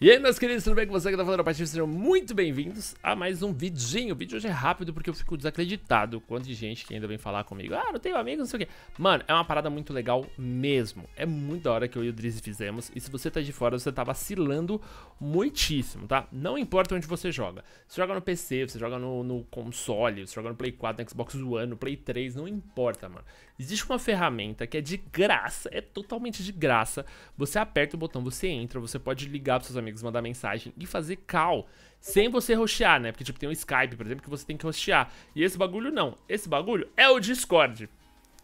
E aí, meus queridos, tudo bem com você que tá falando a partir? Sejam muito bem-vindos a mais um vidinho. O vídeo hoje é rápido porque eu fico desacreditado quanto de gente que ainda vem falar comigo. Ah, não tenho amigo, não sei o quê. Mano, é uma parada muito legal mesmo. É muito da hora que eu e o Drizzy fizemos. E se você tá de fora, você tá vacilando muitíssimo, tá? Não importa onde você joga. Você joga no PC, você joga no, no console, você joga no Play 4, no Xbox One, no Play 3, não importa, mano. Existe uma ferramenta que é de graça, é totalmente de graça. Você aperta o botão, você entra, você pode ligar pros seus amigos amigos, mandar mensagem e fazer call sem você roxear né? Porque, tipo, tem o Skype, por exemplo, que você tem que roxear E esse bagulho não. Esse bagulho é o Discord.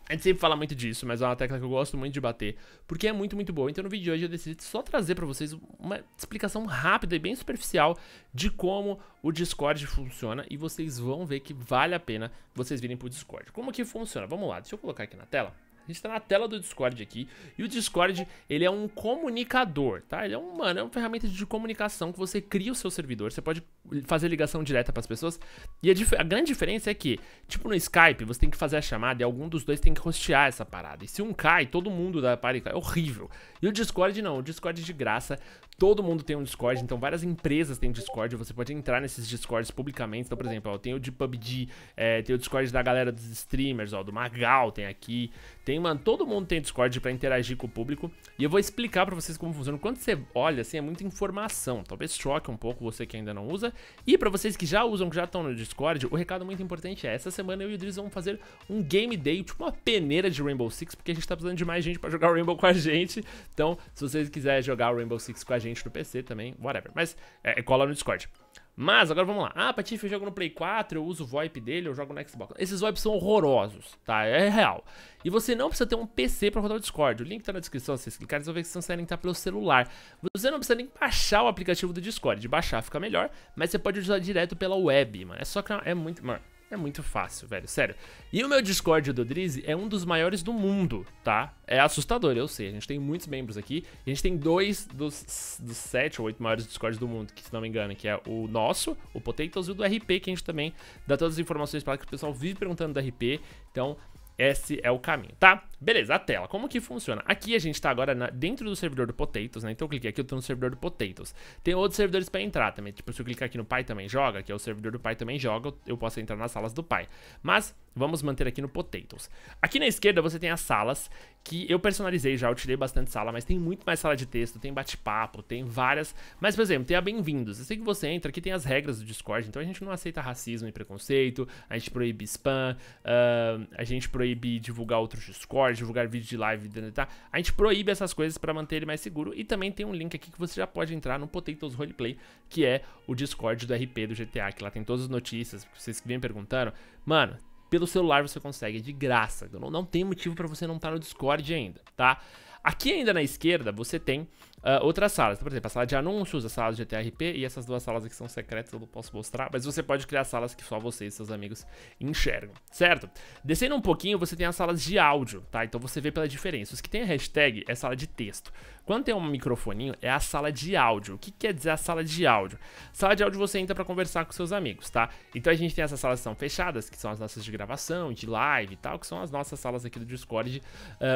A gente sempre fala muito disso, mas é uma tecla que eu gosto muito de bater, porque é muito, muito boa. Então no vídeo de hoje eu decidi só trazer para vocês uma explicação rápida e bem superficial de como o Discord funciona e vocês vão ver que vale a pena vocês virem pro Discord. Como que funciona? Vamos lá, deixa eu colocar aqui na tela. A gente está na tela do Discord aqui. E o Discord, ele é um comunicador, tá? Ele é, um, mano, é uma ferramenta de comunicação que você cria o seu servidor. Você pode fazer ligação direta para as pessoas. E a, a, grande diferença é que, tipo no Skype, você tem que fazer a chamada e algum dos dois tem que rostear essa parada. E se um cai, todo mundo da parada é horrível. E o Discord não, o Discord é de graça. Todo mundo tem um Discord, então várias empresas têm Discord, você pode entrar nesses Discords publicamente. Então, por exemplo, ó, tem o de PUBG, é, tem o Discord da galera dos streamers, ó, do Magal tem aqui. Tem, mano, todo mundo tem Discord para interagir com o público. E eu vou explicar para vocês como funciona. Quando você olha, assim, é muita informação. Talvez choque um pouco você que ainda não usa, semana. E para vocês que já usam, que já estão no Discord, o recado muito importante é: essa semana eu e o Driz vamos fazer um game day, tipo uma peneira de Rainbow Six, porque a gente tá precisando de mais gente para jogar Rainbow com a gente. Então, se vocês quiserem jogar Rainbow Six com a gente no PC também, whatever. Mas é, é cola no Discord. Mas agora vamos lá. Ah, Patife, eu jogo no Play 4, eu uso o VoIP dele, eu jogo no Xbox. Esses VoIPs são horrorosos, tá? É real. E você não precisa ter um PC para rodar o Discord. O link tá na descrição, se vocês clicarem, vocês vão ver que vocês conseguem entrar pelo celular. Você não precisa nem baixar o aplicativo do Discord. De baixar fica melhor, mas você pode usar direto pela web, mano. É só que é muito... Mano, é muito fácil, velho, sério. E o meu Discord do Drizzy é um dos maiores do mundo, tá? É assustador, eu sei. A gente tem muitos membros aqui. A gente tem dois dos, dos sete ou oito maiores Discords do mundo, que se não me engano, que é o nosso, o Potatoes e o do RP, que a gente também dá todas as informações para que o pessoal vive perguntando do RP. Então, esse é o caminho, tá? Beleza, a tela. Como que funciona? Aqui a gente tá agora na, dentro do servidor do Potatoes, né? Então eu cliquei aqui, eu tô no servidor do Potatoes. Tem outros servidores pra entrar também. Tipo, se eu clicar aqui no Pai Também Joga, que é o servidor do Pai Também Joga, eu, eu posso entrar nas salas do Pai. Mas Vamos manter aqui no Potatoes. Aqui na esquerda você tem as salas, que eu personalizei já, eu tirei bastante sala, mas tem muito mais sala de texto, tem bate-papo, tem várias. Mas, por exemplo, tem a Bem-vindos. Eu sei que você entra, aqui tem as regras do Discord, então a gente não aceita racismo e preconceito, a gente proíbe spam, uh, a gente proíbe divulgar outros Discord, divulgar vídeo de live, tá? A gente proíbe essas coisas para manter ele mais seguro. E também tem um link aqui que você já pode entrar no Potatoes Roleplay, que é o Discord do RP do GTA, que lá tem todas as notícias, vocês que vêm perguntando. Mano, pelo celular você consegue de graça. Não, não tem motivo para você não estar tá no Discord ainda, tá? Aqui ainda na esquerda você tem Uh, outras salas, então, por exemplo, a sala de anúncios, a sala de GTRP e essas duas salas aqui são secretas, eu não posso mostrar, mas você pode criar salas que só você e seus amigos enxergam, certo? Descendo um pouquinho, você tem as salas de áudio, tá? Então você vê pela diferença. Os que tem a hashtag é sala de texto. Quando tem um microfoninho, é a sala de áudio. O que quer dizer a sala de áudio? Sala de áudio você entra para conversar com seus amigos, tá? Então a gente tem essas salas que são fechadas, que são as nossas de gravação, de live e tal, que são as nossas salas aqui do Discord, uh,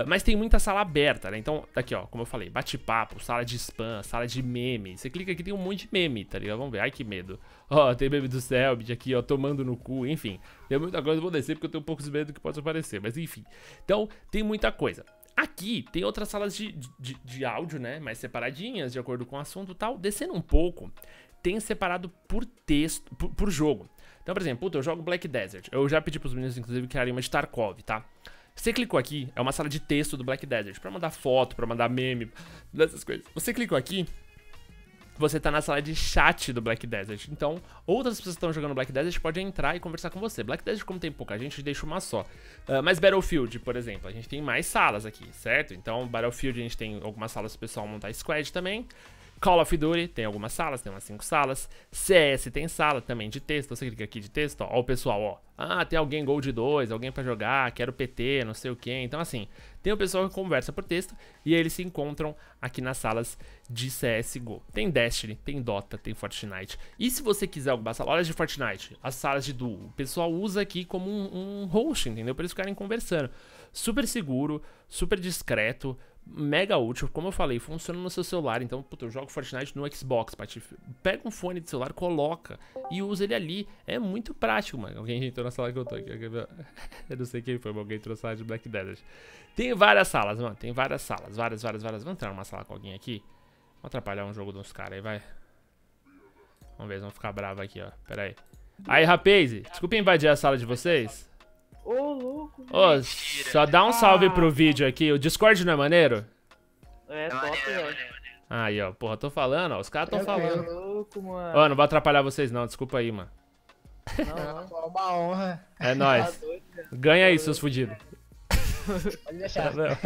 mas tem muita sala aberta, né? Então, tá aqui ó, como eu falei, bate-papo, sala sala de spam, sala de meme. Você clica aqui, tem um monte de meme, tá ligado? Vamos ver. Ai, que medo. Ó, oh, tem meme do Selbit aqui, ó, tomando no cu, enfim. Tem muita coisa, eu vou descer porque eu tenho um pouco de medo do que pode aparecer, mas enfim. Então, tem muita coisa. Aqui tem outras salas de, de, de áudio, né? Mais separadinhas, de acordo com o assunto e tal. Descendo um pouco, tem separado por texto, por, por jogo. Então, por exemplo, puta, eu jogo Black Desert. Eu já pedi pros meninos, inclusive, criarem uma de Tarkov, tá? Você clicou aqui, é uma sala de texto do Black Desert, para mandar foto, para mandar meme, dessas coisas. Você clicou aqui, você tá na sala de chat do Black Desert. Então, outras pessoas que estão jogando Black Desert podem entrar e conversar com você. Black Desert, como tem pouca gente, deixa uma só. Uh, mas Battlefield, por exemplo, a gente tem mais salas aqui, certo? Então, Battlefield a gente tem algumas salas pro pessoal montar squad também. Call of Duty tem algumas salas, tem umas 5 salas. CS tem sala também de texto. Você clica aqui de texto, ó. ó o pessoal, ó. Ah, tem alguém Gold 2, alguém para jogar, quero PT, não sei o quê. Então, assim, tem o pessoal que conversa por texto e eles se encontram aqui nas salas de CSGO. Tem Destiny, tem Dota, tem Fortnite. E se você quiser alguma sala, olha de Fortnite, as salas de duo. O pessoal usa aqui como um, um host, entendeu? Pra eles ficarem conversando. Super seguro, super discreto mega útil. Como eu falei, funciona no seu celular. Então, puta, eu jogo Fortnite no Xbox, Pati. Pega um fone de celular, coloca e usa ele ali. É muito prático, mano. Alguém entrou na sala que eu tô aqui. Eu não sei quem foi, mas alguém entrou na sala de Black Desert. Tem várias salas, mano. Tem várias salas. Várias, várias, várias. Vamos entrar numa sala com alguém aqui? Vamos atrapalhar um jogo dos caras aí, vai. Vamos ver, eles vão ficar bravos aqui, ó. Pera aí. Aí, Rapaze desculpa invadir a sala de vocês. Ô, louco. Ô, Mentira. só dá um ah, salve pro vídeo aqui. O Discord não é maneiro? É, é top, é velho. É aí, ó, porra, tô falando, ó, os caras tão é, é falando. louco, mano. Ó, não vou atrapalhar vocês não, desculpa aí, mano. Não, é uma honra. É nóis. Tá Ganha aí, seus fudidos. Pode deixar. Não. Tá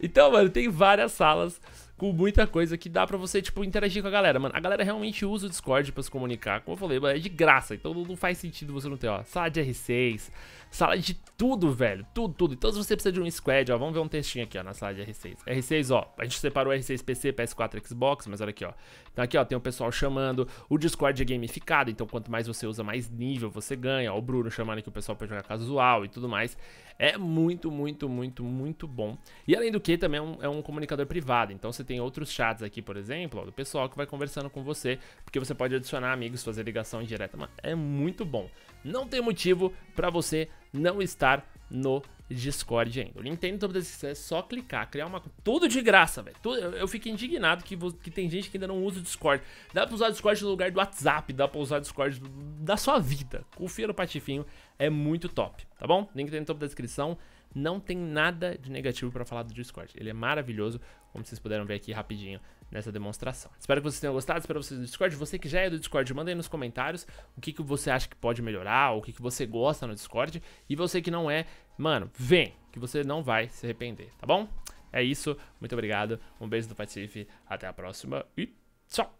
então, mano, tem várias salas com muita coisa que dá para você, tipo, interagir com a galera. Mano, a galera realmente usa o Discord para se comunicar. Como eu falei, mano, é de graça. Então não faz sentido você não ter, ó, sala de R6, sala de tudo, velho. Tudo, tudo. Então se você precisa de um squad, ó, vamos ver um textinho aqui, ó, na sala de R6. R6, ó, a gente separou R6 PC, PS4, Xbox, mas olha aqui, ó. Então aqui, ó, tem o pessoal chamando. O Discord é gamificado, então quanto mais você usa, mais nível você ganha. Ó, o Bruno chamando aqui o pessoal pra jogar casual e tudo mais. É muito, muito, muito, muito bom. E além do que, também é um, é um comunicador privado. Então você tem outros chats aqui, por exemplo, ó, do pessoal que vai conversando com você, porque você pode adicionar amigos, fazer ligação direta. Mas é muito bom. Não tem motivo para você não estar no Discord ainda. O link tem no topo da descrição, é só clicar, criar uma... Tudo de graça, velho. Eu, eu fico indignado que, que tem gente que ainda não usa o Discord. Dá pra usar o Discord no lugar do WhatsApp, dá pra usar o Discord da sua vida. Confia no Patifinho, é muito top, tá bom? Link tem tá no topo da descrição não tem nada de negativo para falar do Discord. Ele é maravilhoso, como vocês puderam ver aqui rapidinho nessa demonstração. Espero que vocês tenham gostado, espero vocês do Discord. Você que já é do Discord, manda aí nos comentários o que, que você acha que pode melhorar, o que, que você gosta no Discord. E você que não é, mano, vem, que você não vai se arrepender, tá bom? É isso, muito obrigado, um beijo do Patife, até a próxima e tchau!